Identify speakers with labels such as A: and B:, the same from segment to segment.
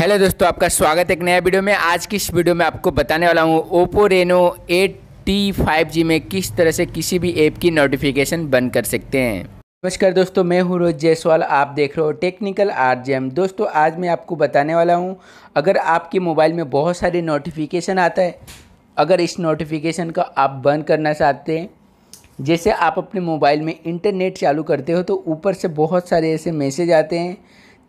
A: hello दोस्तों आपका स्वागत है एक नया वीडियो में आज की इस वीडियो में आपको बताने वाला हूँ Oppo Reno eight T five G में किस तरह से किसी भी ऐप की नोटिफिकेशन बंद कर सकते हैं नमस्कार दोस्तों मैं हूँ रोज जायसवाल आप देख रहे हो टेक्निकल जेम दोस्तों आज मैं आपको बताने वाला हूँ अगर आपके मोबाइल में बहुत सारे नोटिफिकेशन आता है अगर इस नोटिफिकेशन का आप बंद करना चाहते हैं जैसे आप अपने मोबाइल में इंटरनेट चालू करते हो तो ऊपर से बहुत सारे ऐसे मैसेज आते हैं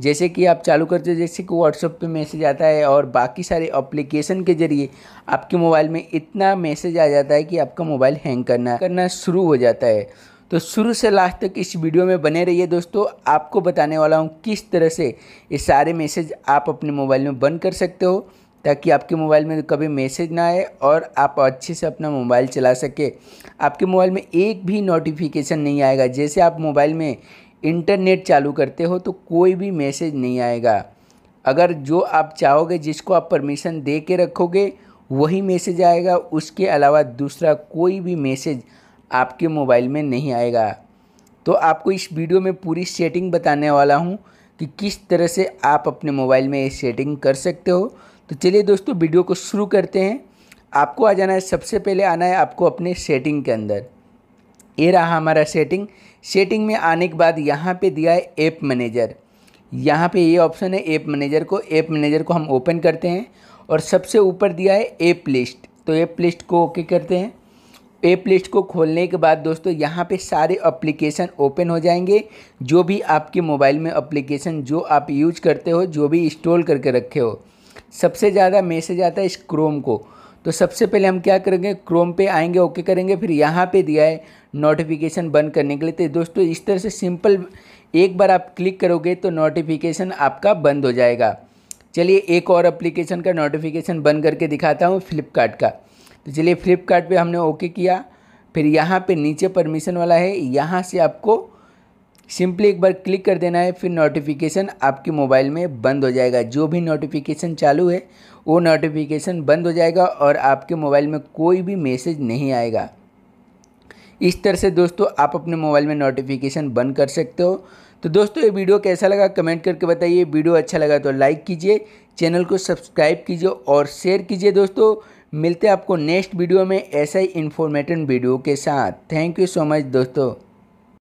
A: जैसे कि आप चालू करते हो जैसे कि व्हाट्सअप पे मैसेज आता है और बाकी सारे अप्लीकेशन के ज़रिए आपके मोबाइल में इतना मैसेज आ जाता है कि आपका मोबाइल हैंग करना करना शुरू हो जाता है तो शुरू से लास्ट तक इस वीडियो में बने रहिए दोस्तों आपको बताने वाला हूँ किस तरह से ये सारे मैसेज आप अपने मोबाइल में बंद कर सकते हो ताकि आपके मोबाइल में कभी मैसेज ना आए और आप अच्छे से अपना मोबाइल चला सके आपके मोबाइल में एक भी नोटिफिकेशन नहीं आएगा जैसे आप मोबाइल में इंटरनेट चालू करते हो तो कोई भी मैसेज नहीं आएगा अगर जो आप चाहोगे जिसको आप परमिशन दे के रखोगे वही मैसेज आएगा उसके अलावा दूसरा कोई भी मैसेज आपके मोबाइल में नहीं आएगा तो आपको इस वीडियो में पूरी सेटिंग बताने वाला हूँ कि किस तरह से आप अपने मोबाइल में ये सेटिंग कर सकते हो तो चलिए दोस्तों वीडियो को शुरू करते हैं आपको आ जाना है सबसे पहले आना है आपको अपने सेटिंग के अंदर ये रहा हमारा सेटिंग सेटिंग में आने के बाद यहाँ पे दिया है ऐप मैनेजर यहाँ पे ये ऑप्शन है ऐप मैनेजर को ऐप मैनेजर को हम ओपन करते हैं और सबसे ऊपर दिया है ऐप लिस्ट तो ऐप लिस्ट को ओके करते हैं ऐप लिस्ट को खोलने के बाद दोस्तों यहाँ पे सारे एप्लीकेशन ओपन हो जाएंगे जो भी आपके मोबाइल में एप्लीकेशन जो आप यूज करते हो जो भी इंस्टॉल करके रखे हो सबसे ज़्यादा मैसेज आता है इस क्रोम को तो सबसे पहले हम क्या करेंगे क्रोम पे आएंगे ओके करेंगे फिर यहाँ पे दिया है नोटिफिकेशन बंद करने के लिए तो दोस्तों इस तरह से सिंपल एक बार आप क्लिक करोगे तो नोटिफिकेशन आपका बंद हो जाएगा चलिए एक और एप्लीकेशन का नोटिफिकेशन बंद करके दिखाता हूँ फ्लिपकार्ट का तो चलिए फ्लिपकार्ट हमने ओके किया फिर यहाँ पर नीचे परमिशन वाला है यहाँ से आपको सिंपली एक बार क्लिक कर देना है फिर नोटिफिकेशन आपके मोबाइल में बंद हो जाएगा जो भी नोटिफिकेशन चालू है वो नोटिफिकेशन बंद हो जाएगा और आपके मोबाइल में कोई भी मैसेज नहीं आएगा इस तरह से दोस्तों आप अपने मोबाइल में नोटिफिकेशन बंद कर सकते हो तो दोस्तों ये वीडियो कैसा लगा कमेंट करके बताइए वीडियो अच्छा लगा तो लाइक कीजिए चैनल को सब्सक्राइब कीजिए और शेयर कीजिए दोस्तों मिलते हैं आपको नेक्स्ट वीडियो में ऐसा ही इन्फॉर्मेटिव वीडियो के साथ थैंक यू सो मच दोस्तों